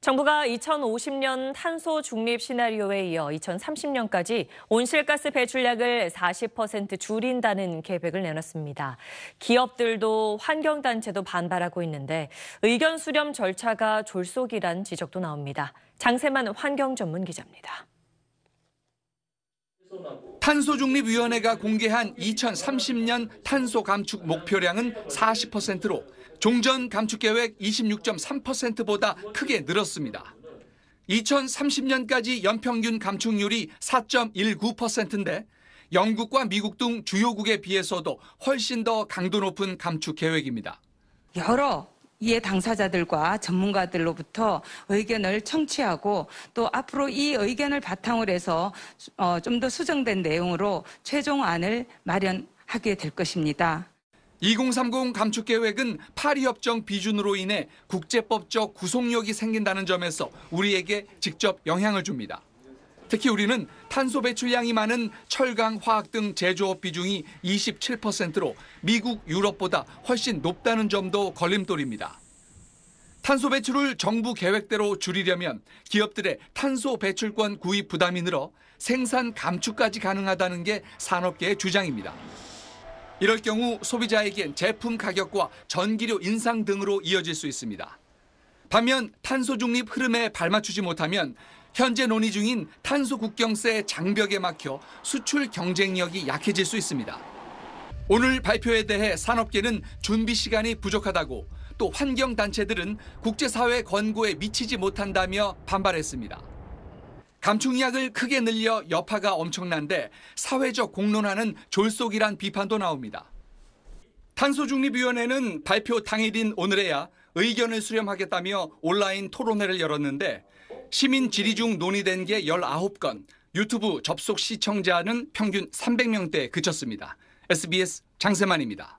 정부가 2050년 탄소 중립 시나리오에 이어 2030년까지 온실가스 배출량을 40% 줄인다는 계획을 내놨습니다. 기업들도 환경단체도 반발하고 있는데 의견 수렴 절차가 졸속이란 지적도 나옵니다. 장세만 환경 전문 기자입니다. 탄소중립위원회가 공개한 2030년 탄소 감축 목표량은 40%로 종전 감축 계획 26.3%보다 크게 늘었습니다. 2030년까지 연평균 감축률이 4.19%인데 영국과 미국 등 주요국에 비해서도 훨씬 더 강도 높은 감축 계획입니다. 여러 이해 당사자들과 전문가들로부터 의견을 청취하고 또 앞으로 이 의견을 바탕으로 해서 어, 좀더 수정된 내용으로 최종안을 마련하게 될 것입니다. 2030 감축 계획은 파리 협정 비준으로 인해 국제법적 구속력이 생긴다는 점에서 우리에게 직접 영향을 줍니다. 특히 우리는 탄소 배출량이 많은 철강, 화학 등 제조업 비중이 27%로 미국, 유럽보다 훨씬 높다는 점도 걸림돌입니다. 탄소 배출을 정부 계획대로 줄이려면 기업들의 탄소 배출권 구입 부담이 늘어 생산 감축까지 가능하다는 게 산업계의 주장입니다. 이럴 경우 소비자에겐 제품 가격과 전기료 인상 등으로 이어질 수 있습니다. 반면 탄소 중립 흐름에 발맞추지 못하면 현재 논의 중인 탄소 국경세 장벽에 막혀 수출 경쟁력이 약해질 수 있습니다. 오늘 발표에 대해 산업계는 준비 시간이 부족하다고 또 환경단체들은 국제사회 권고에 미치지 못한다며 반발했습니다. 감충약을 크게 늘려 여파가 엄청난데 사회적 공론화는 졸속이란 비판도 나옵니다. 탄소중립위원회는 발표 당일인 오늘에야 의견을 수렴하겠다며 온라인 토론회를 열었는데 시민 질의 중 논의된 게 19건, 유튜브 접속 시청자는 평균 300명대에 그쳤습니다. SBS 장세만입니다.